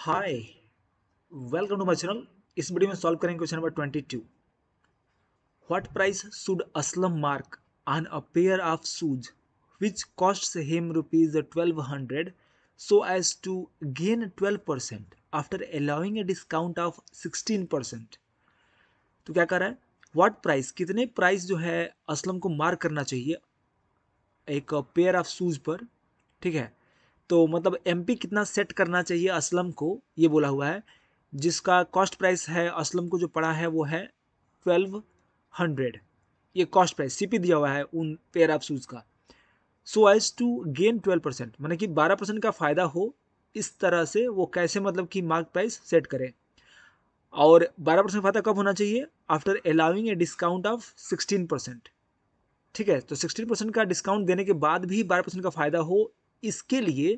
hi welcome to my channel इस video में solve करेंगे question number twenty two what price should Aslam mark on a pair of shoes which cost him rupees twelve hundred so as to gain twelve percent after allowing a discount of sixteen percent तो क्या कर रहा है what price कितने price जो है असलम को mark करना चाहिए एक पेयर ऑफ शूज पर ठीक है तो मतलब एम कितना सेट करना चाहिए असलम को ये बोला हुआ है जिसका कॉस्ट प्राइस है असलम को जो पड़ा है वो है ट्वेल्व हंड्रेड ये कॉस्ट प्राइस सीपी दिया हुआ है उन पेयर ऑफ शूज़ का so as to gain twelve percent मैंने कि बारह परसेंट का फ़ायदा हो इस तरह से वो कैसे मतलब कि मार्क प्राइस सेट करें और बारह परसेंट फायदा कब होना चाहिए after allowing a discount of sixteen percent ठीक है तो सिक्सटीन परसेंट का डिस्काउंट देने के बाद भी बारह परसेंट का फ़ायदा हो इसके लिए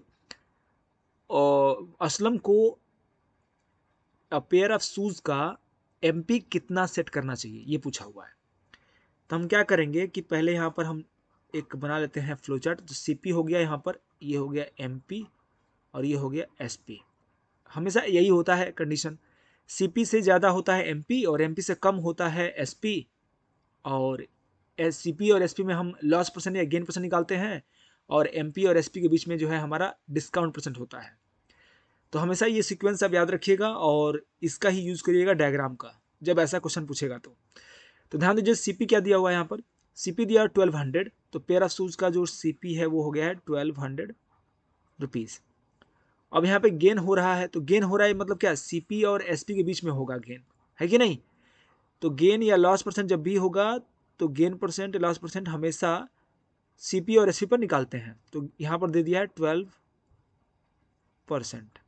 असलम को पेयर ऑफ शूज़ का एम कितना सेट करना चाहिए ये पूछा हुआ है तो हम क्या करेंगे कि पहले यहाँ पर हम एक बना लेते हैं फ्लो चार्ट जो सी हो गया यहाँ पर ये हो गया एम और ये हो गया एस हमेशा यही होता है कंडीशन सी से ज़्यादा होता है एम और एम से कम होता है एस और एस सी और एस में हम लॉस परसेंट या गेन परसेंट निकालते हैं और एम और एस के बीच में जो है हमारा डिस्काउंट परसेंट होता है तो हमेशा ये सिक्वेंस आप याद रखिएगा और इसका ही यूज़ करिएगा डायग्राम का जब ऐसा क्वेश्चन पूछेगा तो तो ध्यान दीजिए सीपी क्या दिया हुआ है यहाँ पर सीपी दिया ट्वेल्व हंड्रेड तो पेरा सूज शूज़ का जो सीपी है वो हो गया है ट्वेल्व हंड्रेड रुपीज़ अब यहाँ पे गेन हो रहा है तो गेन हो रहा है मतलब क्या सीपी और एसपी के बीच में होगा गेन है कि नहीं तो गेन या लॉस परसेंट जब भी होगा तो गेन परसेंट लॉस परसेंट हमेशा सी पी और एस पर निकालते हैं तो यहाँ पर दे दिया है ट्वेल्व परसेंट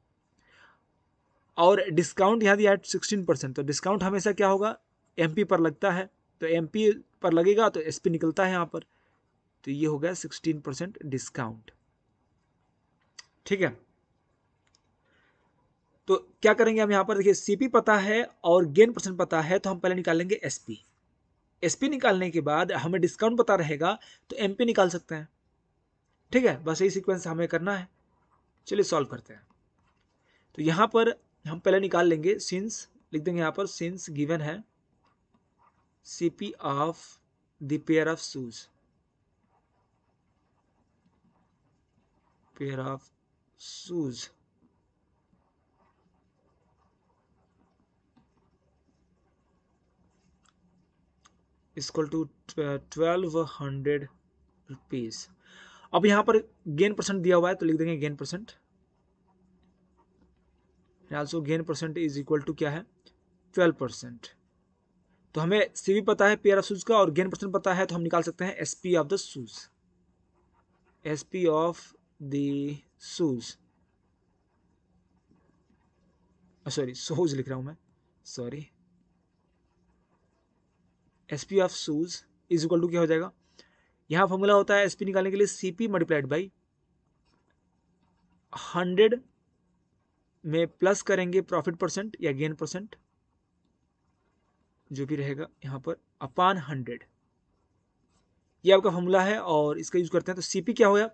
और डिस्काउंट यहाँ दिया है सिक्सटीन परसेंट तो डिस्काउंट हमेशा क्या होगा एम पर लगता है तो एम पर लगेगा तो एस निकलता है यहाँ पर तो ये हो गया सिक्सटीन परसेंट डिस्काउंट ठीक है तो क्या करेंगे हम यहाँ पर देखिए सीपी पता है और गेन परसेंट पता है तो हम पहले निकालेंगे एसपी एस निकालने के बाद हमें डिस्काउंट पता रहेगा तो एम निकाल सकते हैं ठीक है बस यही सीक्वेंस हमें करना है चलिए सॉल्व करते हैं तो यहाँ पर हम पहले निकाल लेंगे सिंस लिख देंगे यहाँ पर सिंस गिवन है C P of the pair of shoes pair of shoes is equal to twelve hundred rupees अब यहां पर गेन परसेंट दिया हुआ है तो लिख देंगे gain percent also gain percent is equal to क्या है ट्वेल्व परसेंट तो हमें सीवी पता है पेयर ऑफ शूज का और गेन परसेंट पता है तो हम निकाल सकते हैं S P of the shoes S P of the shoes sorry shoes लिख रहा हूं मैं sorry S P of shoes is equal to क्या हो जाएगा यहाँ फॉर्मूला होता है एस पी निकालने के लिए C P multiplied by hundred में प्लस करेंगे प्रॉफिट परसेंट या गेन परसेंट जो भी रहेगा यहाँ पर अपान हंड्रेड ये आपका फॉर्मूला है और इसका यूज़ करते हैं तो सीपी क्या होया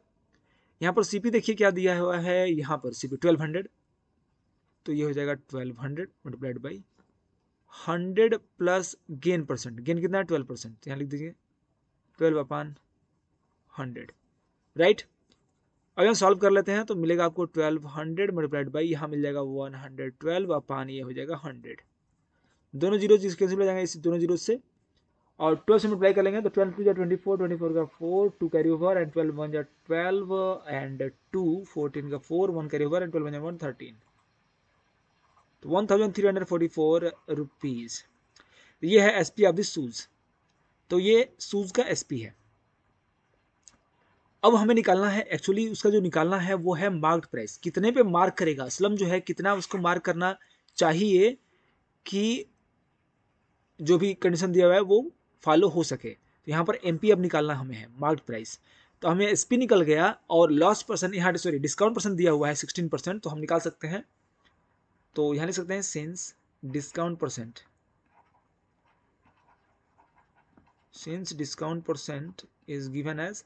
यहाँ पर सीपी देखिए क्या दिया हुआ है यहाँ पर सीपी ट्वेल्व हंड्रेड तो ये हो जाएगा twelve hundred multiplied by hundred plus gain percent gain कितना है ट्वेल्व परसेंट तो यहाँ लिख दीजिए ट्वेल्व अपान हंड्रेड राइट अगर हम सॉल्व कर लेते हैं तो मिलेगा आपको ट्वेल्व हंड्रेड मल्टीप्लाइड बाई यहाँ मिल जाएगा वन हंड्रेड ट्वेल्व अपान ये हो जाएगा हंड्रेड दोनों जीरो इसके कैंसिल हो जाएंगे इस दोनों जीरो से और ट्वेल्व से मल्टीप्लाई कर लेंगे तो ट्वेल्व टू जो ट्वेंटी फोर ट्वेंटी फोर का four two carry over and twelve one जो ट्वेल्व एंड टू फोर्टीन का four one carry over and twelve one जो वन थर्टीन तो one thousand three hundred forty four rupees ये है SP of the सूज तो ये सूज का एसपी है अब हमें निकालना है एक्चुअली उसका जो निकालना है वो है मार्क्ड प्राइस कितने पे मार्क करेगा असलम जो है कितना उसको मार्क करना चाहिए कि जो भी कंडीशन दिया हुआ है वो फॉलो हो सके तो यहाँ पर एम अब निकालना हमें है मार्क्ड प्राइस तो हमें एस निकल गया और लॉस परसेंट यहाँ सॉरी डिस्काउंट परसेंट दिया हुआ है सिक्सटीन परसेंट तो हम निकाल सकते हैं तो यहां लिख सकते हैं since discount percent since discount percent is given as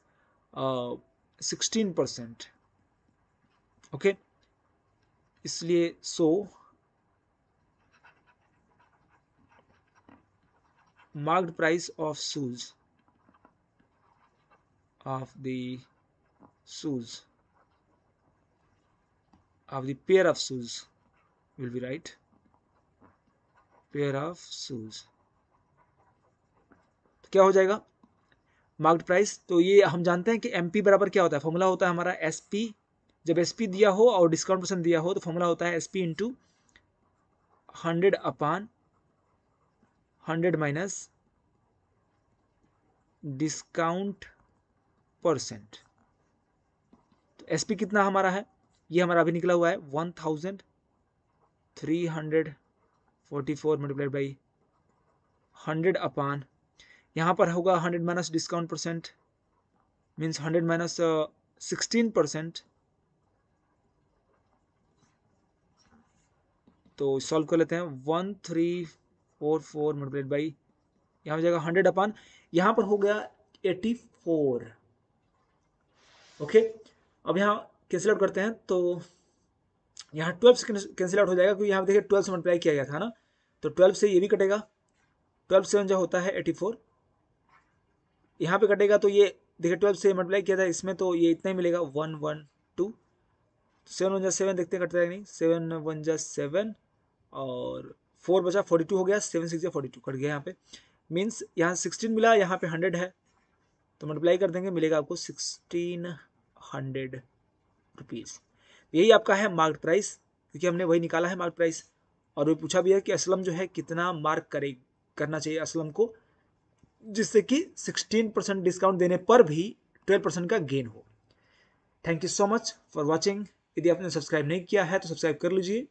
sixteen percent okay इसलिए so marked price of shoes of the shoes of the pair of shoes will be right pair of shoes क्या हो जाएगा marked price तो ये हम जानते हैं कि एम पी बराबर क्या होता है फॉर्मूला होता है हमारा एस पी जब एस पी दिया हो और डिस्काउंट परसेंट दिया हो तो फॉर्मूला होता है S P into hundred upon hundred minus discount percent तो एस पी कितना हमारा है ये हमारा अभी निकला हुआ है one thousand three hundred forty four multiplied by hundred upon यहाँ पर होगा hundred minus discount percent means hundred minus sixteen percent तो सॉल्व कर लेते हैं one three four four multiplied by यहाँ हो जाएगा हंड्रेड अपान यहाँ पर हो गया एटी फोर ओके अब यहाँ आउट करते हैं तो यहाँ ट्वेल्व से कैंसिल आउट हो जाएगा क्योंकि यहाँ देखिए ट्वेल्व से मल्टीप्लाई किया गया था ना तो ट्वेल्व से ये भी कटेगा ट्वेल्व सेवन जो होता है एटी फोर यहाँ पर कटेगा तो ये देखिए ट्वेल्व से मल्टीप्लाई किया था इसमें तो ये इतना ही मिलेगा one one two seven one जा सेवन देखते हैं कटता है नहीं सेवन वन जा सेवन और फोर बचा फोर्टी टू हो गया सेवन सिक्स या फोर्टी टू कट गया यहाँ पे मीन्स यहाँ सिक्सटीन मिला यहाँ पे हंड्रेड है तो मल्टीप्लाई कर देंगे मिलेगा आपको सिक्सटीन हंड्रेड रुपीज़ यही आपका है मार्क प्राइस क्योंकि हमने वही निकाला है मार्क प्राइस और वो पूछा भी है कि असलम जो है कितना मार्क करे करना चाहिए असलम को जिससे कि 16 परसेंट डिस्काउंट देने पर भी 12 परसेंट का गेन हो thank you so much for watching यदि आपने सब्सक्राइब नहीं किया है तो सब्सक्राइब कर लीजिए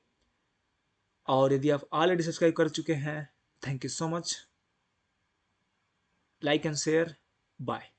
और यदि आप ऑलरेडी सब्सक्राइब कर चुके हैं thank you so much like and share bye